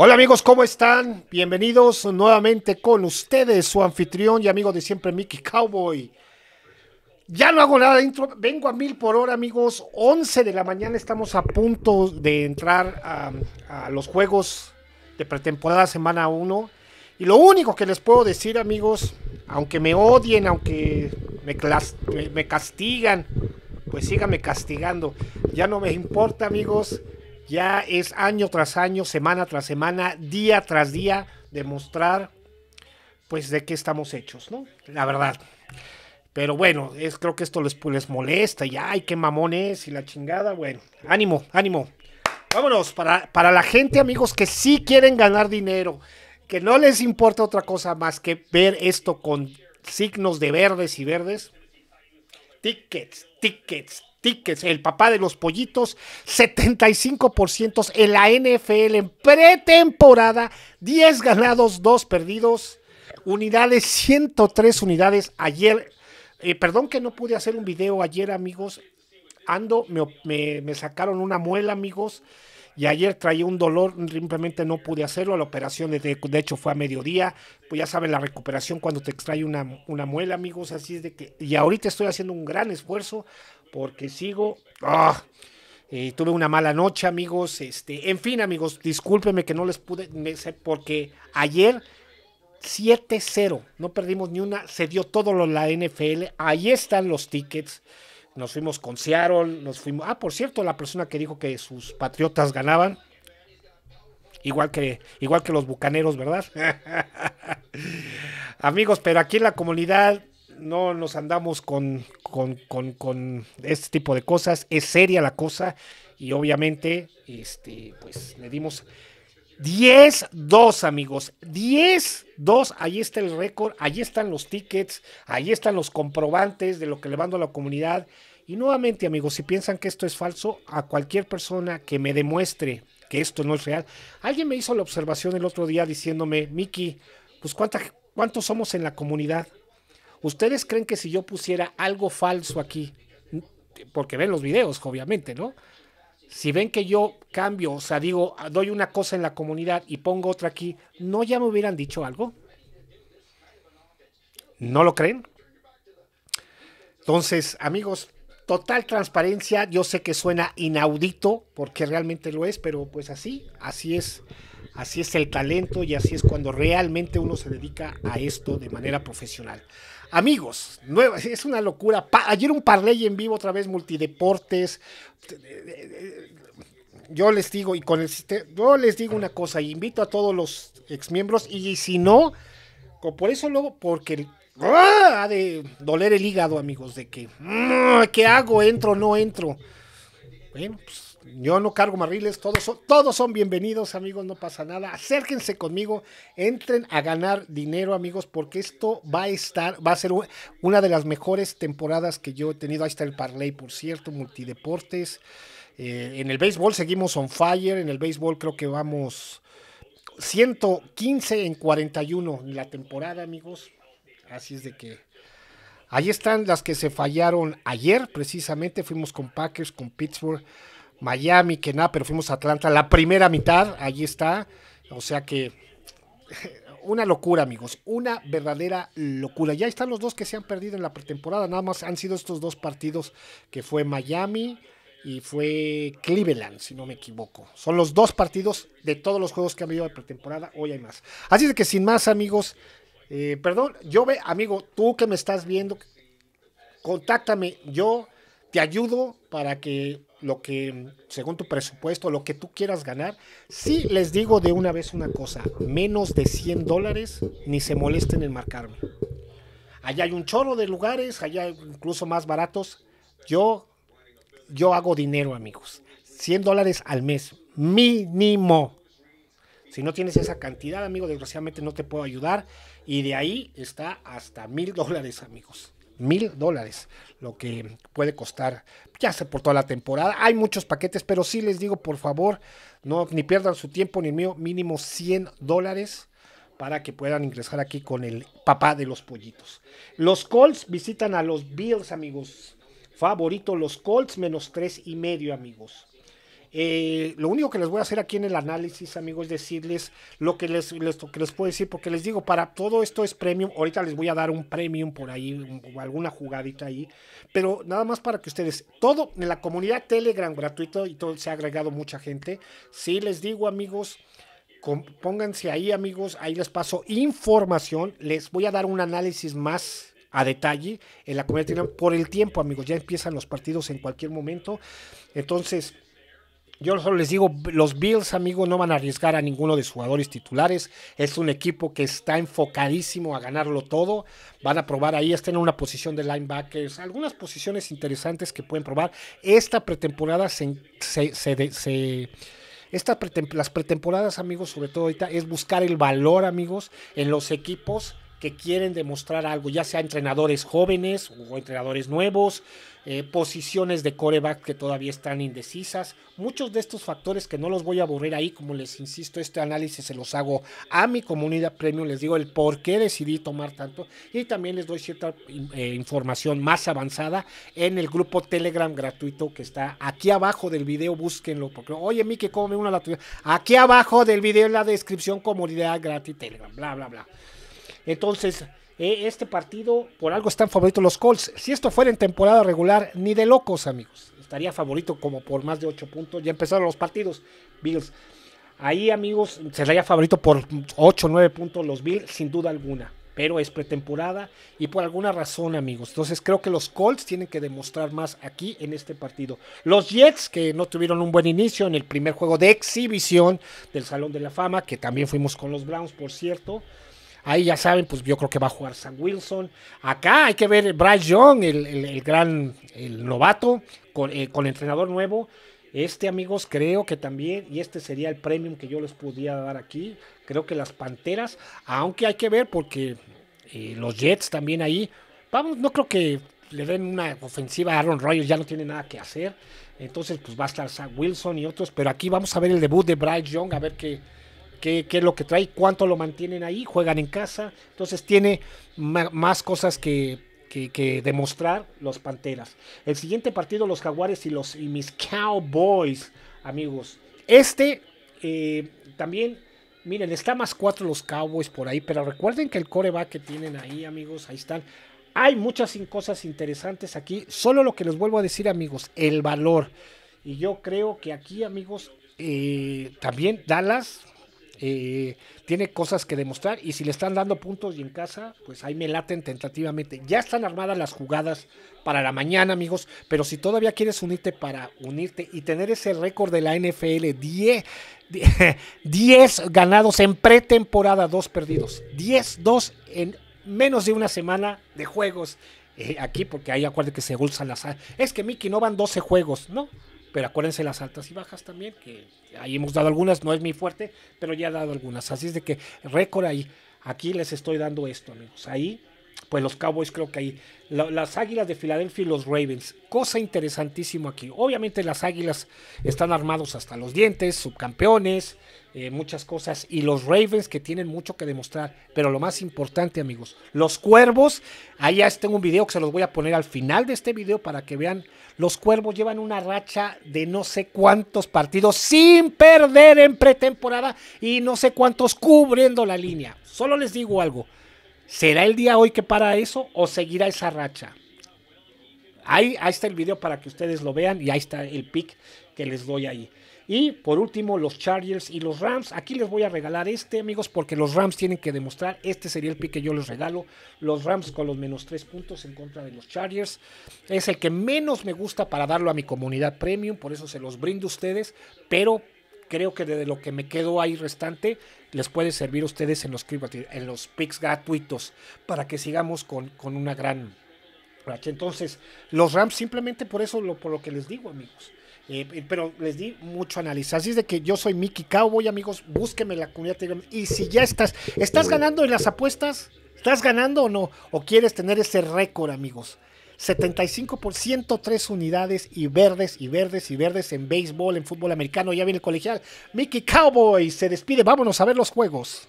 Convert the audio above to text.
Hola amigos, ¿cómo están? Bienvenidos nuevamente con ustedes, su anfitrión y amigo de siempre, Mickey Cowboy. Ya no hago nada de intro, vengo a mil por hora amigos, 11 de la mañana estamos a punto de entrar a, los juegos de pretemporada semana 1. Y lo único que les puedo decir amigos, aunque me odien, aunque me, me castigan, pues síganme castigando. Ya no me importa amigos, ya es año tras año, semana tras semana, día tras día, demostrar pues de qué estamos hechos, ¿no? La verdad. Pero bueno, es, creo que esto les, pues, molesta y ay, qué mamones y la chingada. Bueno, ánimo, ánimo. Vámonos, para, para la gente, amigos, que sí quieren ganar dinero, que no les importa otra cosa más que ver esto con signos de verdes y verdes. Tickets, tickets, tickets, el papá de los pollitos, 75% en la NFL en pretemporada, 10 ganados, 2 perdidos, unidades, 103 unidades ayer. Eh, perdón que no pude hacer un video ayer, amigos. Ando, me, me, sacaron una muela, amigos. Y ayer traía un dolor, simplemente no pude hacerlo. La operación, de, de, hecho, fue a mediodía. Pues ya saben, la recuperación cuando te extrae una, una muela, amigos. Así es de que. Y ahorita estoy haciendo un gran esfuerzo porque sigo... Ah, eh, tuve una mala noche, amigos. Este, en fin, amigos, discúlpenme que no les pude, porque ayer 7-0, no perdimos ni una, se dio todo lo la NFL. Ahí están los tickets. Nos fuimos con Seattle, nos fuimos. Ah, por cierto, la persona que dijo que sus patriotas ganaban. Igual que, igual que los bucaneros, ¿verdad? amigos, pero aquí en la comunidad no nos andamos con, con, este tipo de cosas, es seria la cosa y obviamente este, pues le dimos 10-2 amigos, 10-2, ahí está el récord, ahí están los tickets, ahí están los comprobantes de lo que le mando a la comunidad. Y nuevamente amigos, si piensan que esto es falso, a cualquier persona que me demuestre que esto no es real, alguien me hizo la observación el otro día diciéndome, Miki, pues cuántos somos en la comunidad. ¿Ustedes creen que si yo pusiera algo falso aquí, porque ven los videos, obviamente, ¿no? Si ven que yo cambio, o sea, digo, doy una cosa en la comunidad y pongo otra aquí, ¿no ya me hubieran dicho algo? ¿No lo creen? Entonces, amigos, total transparencia. Yo sé que suena inaudito, porque realmente lo es, pero pues así, así es. Así es el talento y así es cuando realmente uno se dedica a esto de manera profesional. Amigos, es una locura. ayer un parley en vivo, otra vez multideportes. Yo les digo, y con el sistema, yo les digo una cosa, y invito a todos los exmiembros, y si no, por eso luego, porque Ah, ha de doler el hígado, amigos, de que, mm, ¿qué hago? ¿Entro no entro? Bueno, pues, yo no cargo marriles, todos son, todos son bienvenidos, amigos, no pasa nada. Acérquense conmigo, entren a ganar dinero, amigos, porque esto va a estar, va a ser una de las mejores temporadas que yo he tenido. Ahí está el parlay por cierto, multideportes. Eh, en el béisbol seguimos on fire, en el béisbol creo que vamos 115 en 41 en la temporada, amigos. Así es de que ahí están las que se fallaron ayer, precisamente. Fuimos con Packers, con Pittsburgh, Miami, que nada, pero fuimos a Atlanta. La primera mitad, ahí está. O sea que una locura, amigos, una verdadera locura. Ya están los dos que se han perdido en la pretemporada, nada más han sido estos dos partidos que fue Miami y fue Cleveland, si no me equivoco. Son los dos partidos de todos los juegos que han habido de pretemporada, hoy hay más. Así de que sin más, amigos, eh, perdón, yo ve, amigo, tú que me estás viendo, contáctame, yo te ayudo para que lo que, según tu presupuesto, lo que tú quieras ganar, sí les digo de una vez una cosa, menos de 100 dólares ni se molesten en marcarme. Allá hay un chorro de lugares, allá incluso más baratos. Yo, yo hago dinero, amigos. 100 dólares al mes, mínimo. Si no tienes esa cantidad, amigo, desgraciadamente no te puedo ayudar. Y de ahí está hasta mil dólares, amigos. Mil dólares, lo que puede costar, ya sé, por toda la temporada. Hay muchos paquetes, pero sí les digo, por favor, no ni pierdan su tiempo ni el mío, mínimo 100 dólares para que puedan ingresar aquí con el papá de los pollitos. Los Colts visitan a los Bills, amigos. Favorito, los Colts menos tres y medio, amigos. Eh, lo único que les voy a hacer aquí en el análisis, amigos, es decirles lo que les, que les puedo decir, porque les digo, para todo esto es premium. Ahorita les voy a dar un premium por ahí, o alguna jugadita ahí. Pero nada más para que ustedes, todo en la comunidad Telegram gratuito y todo se ha agregado mucha gente. Sí, les digo, amigos. pónganse ahí amigos, ahí les paso información, les voy a dar un análisis más a detalle en la comunidad por el tiempo amigos, ya empiezan los partidos en cualquier momento, entonces yo solo les digo, los Bills, amigos, no van a arriesgar a ninguno de sus jugadores titulares. Es un equipo que está enfocadísimo a ganarlo todo. Van a probar ahí, están en una posición de linebackers, algunas posiciones interesantes que pueden probar. Esta pretemporada se, las pretemporadas, amigos, sobre todo ahorita, es buscar el valor, amigos, en los equipos que quieren demostrar algo, ya sea entrenadores jóvenes o entrenadores nuevos, eh, posiciones de coreback que todavía están indecisas. Muchos de estos factores que no los voy a aburrir ahí, como les insisto, este análisis se los hago a mi comunidad premium, les digo el por qué decidí tomar tanto y también les doy cierta eh, información más avanzada en el grupo Telegram gratuito que está aquí abajo del video, búsquenlo, porque oye Miki, come una la Aquí abajo del video en la descripción, comunidad gratis Telegram, bla, bla, bla. Entonces, eh, este partido por algo están favoritos los Colts. Si esto fuera en temporada regular, ni de locos, amigos. Estaría favorito como por más de 8 puntos. Ya empezaron los partidos. Bills. Ahí, amigos, sería favorito por 8 o 9 puntos los Bills, sin duda alguna. Pero es pretemporada y por alguna razón, amigos. Entonces creo que los Colts tienen que demostrar más aquí en este partido. Los Jets, que no tuvieron un buen inicio en el primer juego de exhibición del Salón de la Fama, que también fuimos con los Browns, por cierto. Ahí ya saben, pues yo creo que va a jugar Sam Wilson. Acá hay que ver Bryce Young, el, gran el novato, con, el eh, entrenador nuevo. Este, amigos, creo que también, y este sería el premium que yo les podía dar aquí, creo que las Panteras, aunque hay que ver porque eh, los Jets también ahí, vamos, no creo que le den una ofensiva a Aaron Rodgers, ya no tiene nada que hacer, entonces pues va a estar Sam Wilson y otros, pero aquí vamos a ver el debut de Bryce Young, a ver qué, qué, es lo que trae, cuánto lo mantienen ahí, juegan en casa. Entonces tiene más cosas que, demostrar los Panteras. El siguiente partido, los Jaguares y, los, y mis Cowboys, amigos. Este eh, también, miren, está más cuatro los Cowboys por ahí, pero recuerden que el coreback que tienen ahí, amigos, ahí están. Hay muchas cosas interesantes aquí. Solo lo que les vuelvo a decir, amigos, el valor. Y yo creo que aquí, amigos, eh, también Dallas eh, tiene cosas que demostrar y si le están dando puntos y en casa, pues ahí me laten tentativamente. Ya están armadas las jugadas para la mañana, amigos, pero si todavía quieres unirte para unirte y tener ese récord de la NFL, 10, 10 ganados en pretemporada, 2 perdidos, 10, 2 en menos de una semana de juegos. Eh, aquí, porque ahí acuérdense que se Salazar. Es que Mickey no van 12 juegos, ¿no? pero acuérdense las altas y bajas también, que ahí hemos dado algunas, no es mi fuerte, pero ya he dado algunas. Así es de que récord ahí, aquí les estoy dando esto, amigos. Ahí pues los Cowboys creo que hay las Águilas de Filadelfia y los Ravens. Cosa interesantísima aquí. Obviamente las Águilas están armados hasta los dientes, subcampeones, eh, muchas cosas. Y los Ravens que tienen mucho que demostrar. Pero lo más importante, amigos, los Cuervos. Allá tengo un video que se los voy a poner al final de este video para que vean. Los Cuervos llevan una racha de no sé cuántos partidos sin perder en pretemporada y no sé cuántos cubriendo la línea. Solo les digo algo. ¿Será el día hoy que para eso o seguirá esa racha? Ahí, está el video para que ustedes lo vean y ahí está el pick que les doy ahí. Y por último, los Chargers y los Rams. Aquí les voy a regalar este, amigos, porque los Rams tienen que demostrar. Este sería el pick que yo les regalo. Los Rams con los menos 3 puntos en contra de los Chargers. Es el que menos me gusta para darlo a mi comunidad premium. Por eso se los brindo a ustedes. Pero creo que de lo que me quedó ahí restante les puede servir a ustedes en los, en los picks gratuitos para que sigamos con, con una gran... Entonces, los Rams simplemente por eso, lo, por lo que les digo, amigos. Eh, pero les di mucho análisis. Así es de que yo soy Mickey Cowboy, amigos. Búsqueme en la comunidad Y si ya estás, ¿estás ganando en las apuestas? ¿Estás ganando o no? ¿O quieres tener ese récord, amigos? 75 por unidades y verdes y verdes y verdes en béisbol, en fútbol americano. Ya viene el colegial. Mickey Cowboy se despide. Vámonos a ver los juegos.